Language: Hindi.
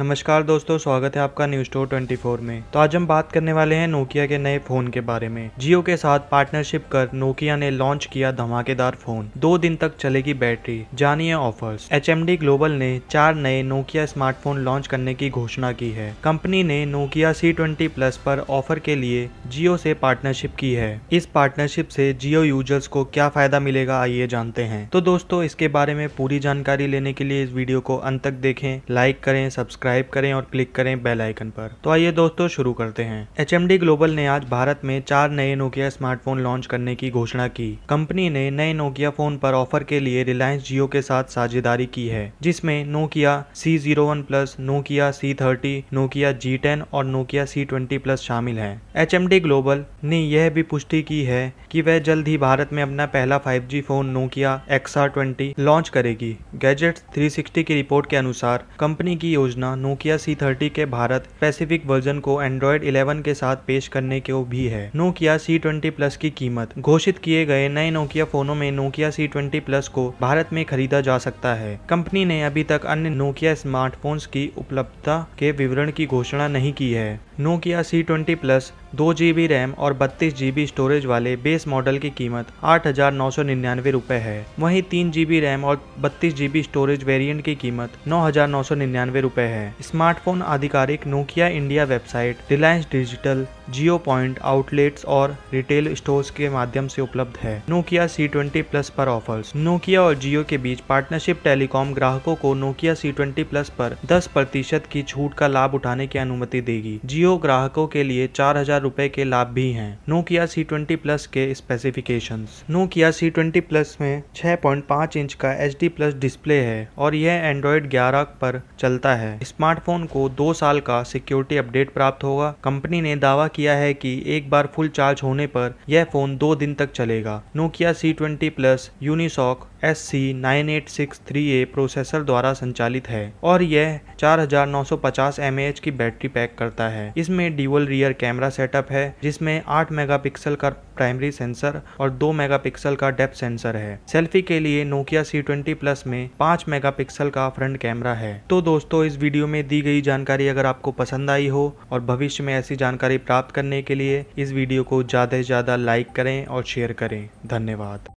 नमस्कार दोस्तों स्वागत है आपका न्यूज स्टोर फोर में तो आज हम बात करने वाले हैं नोकिया के नए फोन के बारे में जियो के साथ पार्टनरशिप कर नोकिया ने लॉन्च किया धमाकेदार फोन दो दिन तक चलेगी बैटरी जानिए ऑफर्स एच ग्लोबल ने चार नए नोकिया स्मार्टफोन लॉन्च करने की घोषणा की है कंपनी ने नोकिया सी ट्वेंटी प्लस पर ऑफर के लिए जियो से पार्टनरशिप की है इस पार्टनरशिप से जियो यूजर्स को क्या फायदा मिलेगा आइए जानते हैं तो दोस्तों इसके बारे में पूरी जानकारी लेने के लिए इस वीडियो को अंत तक देखें लाइक करें सब्सक्राइब सब्सक्राइब करें और क्लिक करें बेल आइकन पर तो आइए दोस्तों शुरू करते हैं एच ग्लोबल ने आज भारत में चार नए नोकिया स्मार्टफोन लॉन्च करने की घोषणा की कंपनी ने नए नोकिया फोन पर ऑफर के लिए रिलायंस जियो के साथ साझेदारी की है जिसमे Nokia C zero one plus Nokia C thirty Nokia G ten और नोकिया सी ट्वेंटी प्लस शामिल है एच ग्लोबल ने यह भी पुष्टि की है कि वह जल्द ही भारत में अपना पहला 5G phone Nokia XR twenty launch करेगी गैजेट 360 की रिपोर्ट के अनुसार कंपनी की योजना नोकिया सी थर्टी के भारत पैसिफिक वर्जन को एंड्रॉयड 11 के साथ पेश करने को भी है नोकिया सी ट्वेंटी प्लस की कीमत घोषित किए गए नए नोकिया फोनों में नोकिया सी ट्वेंटी प्लस को भारत में खरीदा जा सकता है कंपनी ने अभी तक अन्य नोकिया स्मार्टफोन्स की उपलब्धता के विवरण की घोषणा नहीं की है नोकिया सी ट्वेंटी प्लस दो जी बी रैम और बत्तीस जी बी स्टोरेज वाले बेस मॉडल की कीमत आठ हजार नौ सौ निन्यानवे रूपए है वहीं तीन जी बी रैम और बत्तीस जी बी स्टोरेज वेरिएंट की कीमत नौ हजार नौ सौ निन्यानवे रूपए है स्मार्टफोन आधिकारिक Nokia India website Reliance digital Jio point outlets और रिटेल स्टोर्स के माध्यम से उपलब्ध है नोकिया सी ट्वेंटी प्लस पर ऑफर्स नोकिया और जियो के बीच पार्टनरशिप टेलीकॉम ग्राहकों को नोकिया सी ट्वेंटी प्लस पर दस प्रतिशत की छूट का लाभ उठाने की अनुमति देगी जियो ग्राहकों के लिए चार हजार रूपए के लाभ भी हैं नोकिया सी ट्वेंटी प्लस के specification Nokia C twenty plus में छह पॉइंट पाँच इंच का एच डी प्लस डिस्प्ले है और यह एंड्रॉयड ग्यारह पर चलता है स्मार्टफोन को दो साल का सिक्योरिटी अपडेट प्राप्त होगा कंपनी ने दावा किया है कि एक बार फुल चार्ज होने पर यह फ़ोन दो दिन तक चलेगा Nokia C twenty plus Unisoc S C nine eight six three A processor द्वारा संचालित है और यह 4950 एच की बैटरी पैक करता है इसमें ड्यूअल रियर कैमरा सेटअप है जिसमें 8 मेगापिक्सल का प्राइमरी सेंसर और 2 मेगापिक्सल का डेप्थ सेंसर है सेल्फी के लिए नोकिया सी ट्वेंटी प्लस में मेगा पिक्सल का फ्रंट कैमरा है तो दोस्तों इस वीडियो में दी गई जानकारी अगर आपको पसंद आई हो और भविष्य में ऐसी जानकारी प्राप्त करने के लिए इस वीडियो को ज़्यादा से ज़्यादा लाइक करें और शेयर करें धन्यवाद